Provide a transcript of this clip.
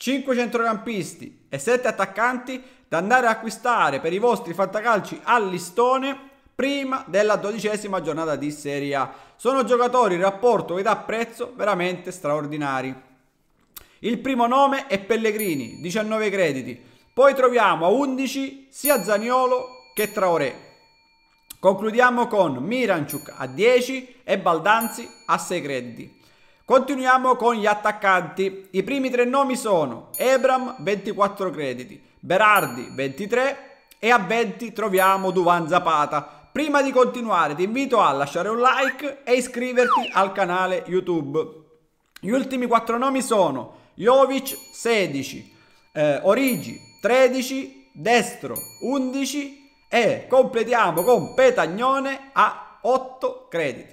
5 centrocampisti e 7 attaccanti da andare a acquistare per i vostri fantacalci al listone prima della dodicesima giornata di Serie A. Sono giocatori in rapporto qualità-prezzo veramente straordinari. Il primo nome è Pellegrini, 19 crediti. Poi troviamo a 11 sia Zaniolo che Traoré. Concludiamo con Miranchuk a 10 e Baldanzi a 6 crediti. Continuiamo con gli attaccanti. I primi tre nomi sono Ebram 24 crediti, Berardi 23 e a 20 troviamo Duvan Zapata. Prima di continuare ti invito a lasciare un like e iscriverti al canale YouTube. Gli ultimi quattro nomi sono Jovic 16, eh, Origi 13, Destro 11 e completiamo con Petagnone a 8 crediti.